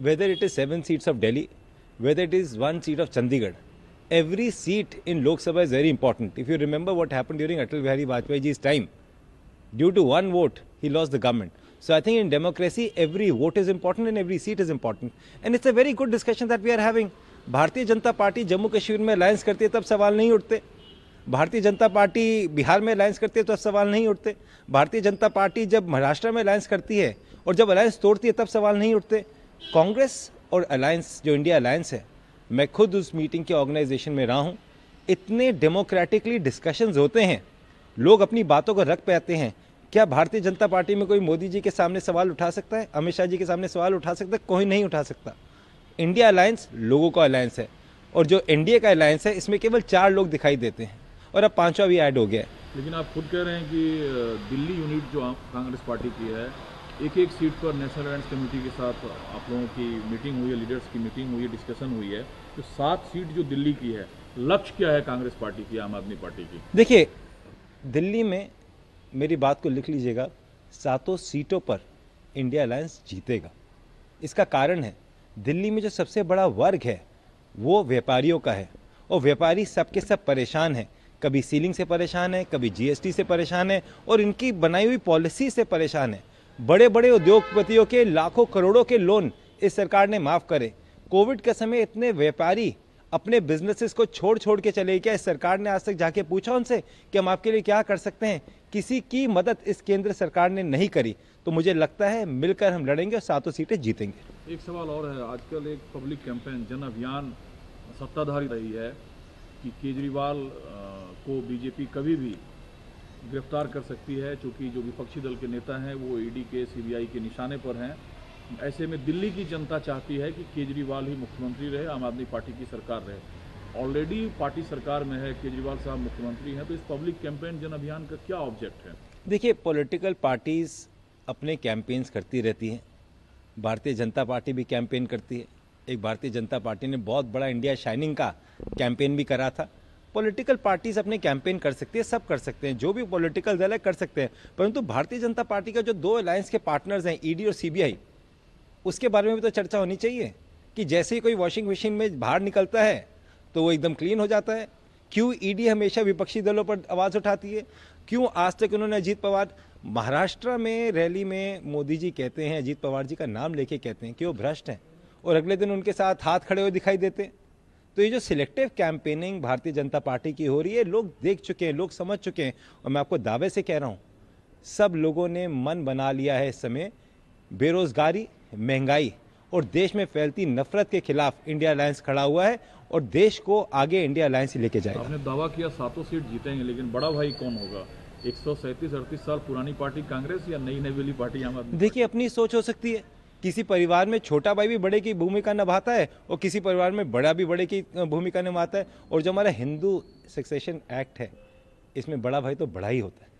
whether it is seven seats of Delhi, whether it is one seat of Chandigarh, every seat in Lok Sabha is very important. If you remember what happened during Atal Bihari Vajpayee's time, due to one vote, he lost the government. So I think in democracy, every vote is important and every seat is important. And it's a very good discussion that we are having. भारतीय जनता party Jammu Kashmir में alliance करती है तब सवाल नहीं उठते भारतीय जनता पार्टी बिहार में अलायंस करती है तब सवाल नहीं उठते भारतीय जनता पार्टी जब महाराष्ट्र में अलायंस करती है और जब अलायंस तोड़ती है तब सवाल नहीं उठते कांग्रेस और अलायंस जो इंडिया अलायंस है मैं खुद उस मीटिंग के ऑर्गेनाइजेशन में रहा हूँ इतने डेमोक्रेटिकली डिस्कशंस होते हैं लोग अपनी बातों को रख पाते हैं क्या भारतीय जनता पार्टी में कोई मोदी जी के सामने सवाल उठा सकता है अमित शाह जी के सामने सवाल उठा सकता है कोई नहीं उठा सकता इंडिया अलायंस लोगों का अलायंस है और जो एनडीए का अलायंस है इसमें केवल चार लोग दिखाई देते हैं और अब पांचवा भी ऐड हो गया है लेकिन आप खुद कह रहे हैं कि दिल्ली यूनिट जो कांग्रेस पार्टी की है एक एक सीट पर नेशनल अलायंस कमेटी के साथ आप लोगों की मीटिंग हुई है लीडर्स की मीटिंग हुई है डिस्कशन हुई है तो सात सीट जो दिल्ली की है लक्ष्य क्या है कांग्रेस पार्टी की आम आदमी पार्टी की देखिए दिल्ली में मेरी बात को लिख लीजिएगा सातों सीटों पर इंडिया अलायंस जीतेगा इसका कारण है दिल्ली में जो सबसे बड़ा वर्ग है वो व्यापारियों का है और व्यापारी सबके सब परेशान हैं कभी सीलिंग से परेशान है कभी जीएसटी से परेशान है और इनकी बनाई हुई पॉलिसी से परेशान है बड़े बड़े उद्योगपतियों के लाखों करोड़ों के लोन इस सरकार ने माफ़ करे कोविड के समय इतने व्यापारी अपने बिजनेसेस को छोड़ छोड़ के चले क्या इस सरकार ने आज तक जाके पूछा उनसे कि हम आपके लिए क्या कर सकते हैं किसी की मदद इस केंद्र सरकार ने नहीं करी तो मुझे लगता है मिलकर हम लड़ेंगे और सातों सीटें जीतेंगे एक सवाल और है आजकल एक पब्लिक कैंपेन जन अभियान सत्ताधारी रही है कि केजरीवाल को बीजेपी कभी भी गिरफ्तार कर सकती है चूँकि जो विपक्षी दल के नेता हैं वो ईडी e के सीबीआई के निशाने पर हैं ऐसे में दिल्ली की जनता चाहती है कि केजरीवाल ही मुख्यमंत्री रहे आम आदमी पार्टी की सरकार रहे ऑलरेडी पार्टी सरकार में है केजरीवाल साहब मुख्यमंत्री हैं तो इस पब्लिक कैंपेन जन अभियान का क्या ऑब्जेक्ट है देखिए पॉलिटिकल पार्टीज़ अपने कैंपेन्स करती रहती हैं भारतीय जनता पार्टी भी कैंपेन करती है एक भारतीय जनता पार्टी ने बहुत बड़ा इंडिया शाइनिंग का कैंपेन भी करा था पॉलिटिकल पार्टीज अपने कैंपेन कर सकती है सब कर सकते हैं जो भी पॉलिटिकल दल है कर सकते हैं परंतु भारतीय जनता पार्टी का जो दो अलायंस के पार्टनर्स हैं ईडी e और सीबीआई उसके बारे में भी तो चर्चा होनी चाहिए कि जैसे ही कोई वॉशिंग मशीन में बाहर निकलता है तो वो एकदम क्लीन हो जाता है क्यों ईडी e हमेशा विपक्षी दलों पर आवाज़ उठाती है क्यों आज तक उन्होंने अजीत पवार महाराष्ट्र में रैली में मोदी जी कहते हैं अजीत पवार जी का नाम लेके कहते हैं कि वो भ्रष्ट हैं और अगले दिन उनके साथ हाथ खड़े हुए दिखाई देते हैं तो ये जो सिलेक्टिव कैंपेनिंग भारतीय जनता पार्टी की हो रही है लोग देख चुके हैं लोग समझ चुके हैं और मैं आपको दावे से कह रहा हूँ सब लोगों ने मन बना लिया है इस समय बेरोजगारी महंगाई और देश में फैलती नफरत के खिलाफ इंडिया अलायंस खड़ा हुआ है और देश को आगे इंडिया अलायंस ही लेके जाएगा आपने दावा किया सातों सीट जीतेंगे लेकिन बड़ा भाई कौन होगा एक सौ सैंतीस अड़तीस साल पुरानी पार्टी कांग्रेस या नई वाली पार्टी देखिए अपनी सोच हो सकती है किसी परिवार में छोटा भाई भी बड़े की भूमिका निभाता है और किसी परिवार में बड़ा भी बड़े की भूमिका निभाता है और जो हमारा हिंदू सक्सेशन एक्ट है इसमें बड़ा भाई तो बड़ा ही होता है